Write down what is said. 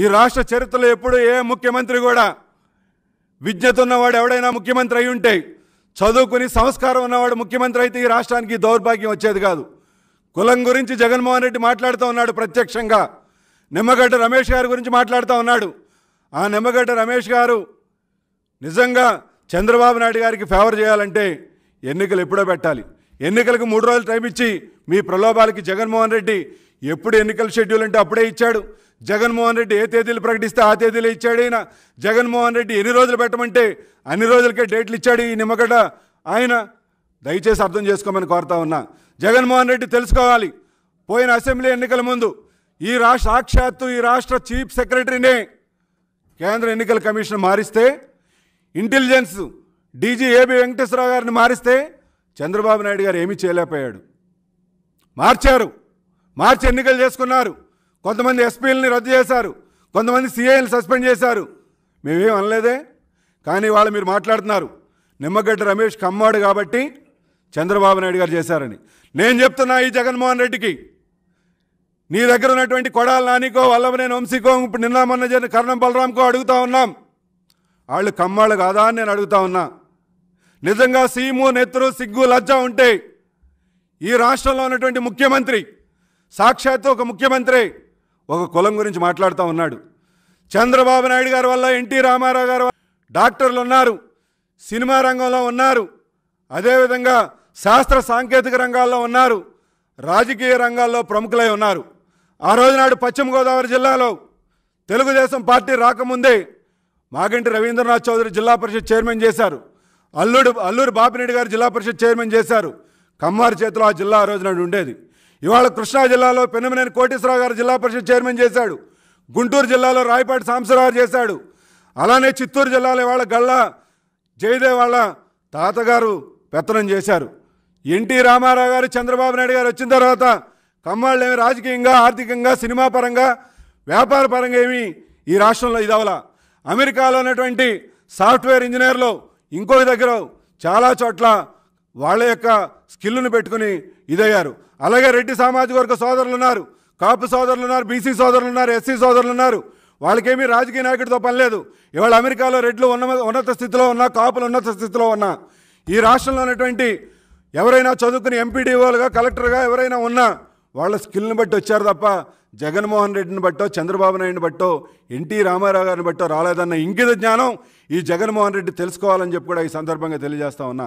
ఈ రాష్ట్ర చరిత్రలో ఎప్పుడు ఏ ముఖ్యమంత్రి కూడా విద్యత ఉన్నవాడు ఎవడైనా ముఖ్యమంత్రి అయి ఉంటే చదువుకుని సంస్కారం ఉన్నవాడు ముఖ్యమంత్రి అయితే ఈ రాష్ట్రానికి దౌర్భాగ్యం వచ్చేది కాదు కులం గురించి జగన్మోహన్ రెడ్డి మాట్లాడుతూ ఉన్నాడు ప్రత్యక్షంగా నిమ్మగడ్డ రమేష్ గారి గురించి మాట్లాడుతూ ఉన్నాడు ఆ నిమ్మగడ్డ రమేష్ గారు నిజంగా చంద్రబాబు నాయుడు గారికి ఫేవర్ చేయాలంటే ఎన్నికలు ఎప్పుడో పెట్టాలి ఎన్నికలకు మూడు రోజులు టైం ఇచ్చి మీ ప్రలోభాలకి జగన్మోహన్ రెడ్డి ఎప్పుడు ఎన్నికల షెడ్యూల్ అంటే అప్పుడే ఇచ్చాడు జగన్మోహన్ రెడ్డి ఏ తేదీలు ప్రకటిస్తే ఆ తేదీలు ఇచ్చాడు ఈయన జగన్మోహన్ రెడ్డి ఎన్ని రోజులు పెట్టమంటే అన్ని రోజులకే డేట్లు ఇచ్చాడు ఈ నిమ్మగడ్డ ఆయన దయచేసి అర్థం చేసుకోమని కోరుతా ఉన్నా జగన్మోహన్ రెడ్డి తెలుసుకోవాలి పోయిన అసెంబ్లీ ఎన్నికల ముందు ఈ రాష్ట్ర సాక్షాత్తు ఈ రాష్ట్ర చీఫ్ సెక్రటరీనే కేంద్ర ఎన్నికల కమిషన్ మారిస్తే ఇంటెలిజెన్స్ డీజీ ఏబి వెంకటేశ్వరరావు గారిని మారిస్తే చంద్రబాబు నాయుడు గారు ఏమీ చేయలేకపోయాడు మార్చారు మార్చి ఎన్నికలు చేసుకున్నారు కొంతమంది ఎస్పీలని రద్దు చేశారు కొంతమంది సీఐలు సస్పెండ్ చేశారు మేమేం అనలేదే కానీ వాళ్ళు మీరు మాట్లాడుతున్నారు నిమ్మగడ్డ రమేష్ కమ్మాడు కాబట్టి చంద్రబాబు నాయుడు గారు చేశారని నేను చెప్తున్నా ఈ జగన్మోహన్ రెడ్డికి నీ దగ్గర ఉన్నటువంటి కొడాల నానికో నేను వంశీకో ఇప్పుడు నిన్న మొన్న జరిగిన కరణం బలరాంకో అడుగుతా ఉన్నాం వాళ్ళు కమ్మాళ్ళు కాదా అని నేను అడుగుతా ఉన్నా నిజంగా సీము నెత్తురు సిగ్గు లజ్జ ఉంటే ఈ రాష్ట్రంలో ఉన్నటువంటి ముఖ్యమంత్రి సాక్షాత్తు ఒక ముఖ్యమంత్రి ఒక కులం గురించి మాట్లాడుతూ ఉన్నాడు చంద్రబాబు నాయుడు గారి వల్ల ఎన్టీ రామారావు గారు డాక్టర్లు ఉన్నారు సినిమా రంగంలో ఉన్నారు అదేవిధంగా శాస్త్ర సాంకేతిక రంగాల్లో ఉన్నారు రాజకీయ రంగాల్లో ప్రముఖులై ఉన్నారు ఆ రోజునాడు పశ్చిమ గోదావరి జిల్లాలో తెలుగుదేశం పార్టీ రాకముందే మాగంటి రవీంద్రనాథ్ చౌదరి జిల్లా పరిషత్ చైర్మన్ చేశారు అల్లుడు అల్లూరు బాపినేడు గారు జిల్లా పరిషత్ చైర్మన్ చేశారు కమ్మారి చేతిలో ఆ జిల్లా ఆ రోజునాడు ఉండేది ఇవాళ కృష్ణా జిల్లాలో పెనుమనేని కోటేశ్వరరావు గారు జిల్లా పరిషత్ చైర్మన్ చేశాడు గుంటూరు జిల్లాలో రాయపాటి సాంబశివరావు చేశాడు అలానే చిత్తూరు జిల్లాలో ఇవాళ గళ్ళ జయదేవ్ వాళ్ళ తాతగారు పెత్తనం చేశారు ఎన్టీ రామారావు గారు చంద్రబాబు నాయుడు గారు వచ్చిన తర్వాత కమ్మాళ్ళు ఏమి రాజకీయంగా ఆర్థికంగా సినిమా పరంగా వ్యాపార పరంగా ఏమి ఈ రాష్ట్రంలో ఇదవలా అమెరికాలో ఉన్నటువంటి సాఫ్ట్వేర్ ఇంజనీర్లు ఇంకొక దగ్గర చాలా చోట్ల వాళ్ళ యొక్క స్కిల్ను పెట్టుకుని ఇదయ్యారు అలాగే రెడ్డి సామాజిక వర్గ సోదరులు ఉన్నారు కాపు సోదరులు ఉన్నారు బీసీ సోదరులు ఉన్నారు ఎస్సీ సోదరులు ఉన్నారు వాళ్ళకేమీ రాజకీయ నాయకుడితో పని లేదు ఇవాళ అమెరికాలో రెడ్లు ఉన్న ఉన్నత స్థితిలో ఉన్నా కాపులు ఉన్నత స్థితిలో ఉన్నా ఈ రాష్ట్రంలో ఉన్నటువంటి ఎవరైనా చదువుకుని ఎంపీడీఓలుగా కలెక్టర్గా ఎవరైనా ఉన్నా వాళ్ళ స్కిల్ని బట్టి వచ్చారు తప్ప జగన్మోహన్ రెడ్డిని బట్టో చంద్రబాబు నాయుడిని బట్టో ఎన్టీ రామారావు గారిని బట్టో రాలేదన్న ఇంకిత జ్ఞానం ఈ జగన్మోహన్ రెడ్డి తెలుసుకోవాలని చెప్పి కూడా ఈ సందర్భంగా తెలియజేస్తా ఉన్నా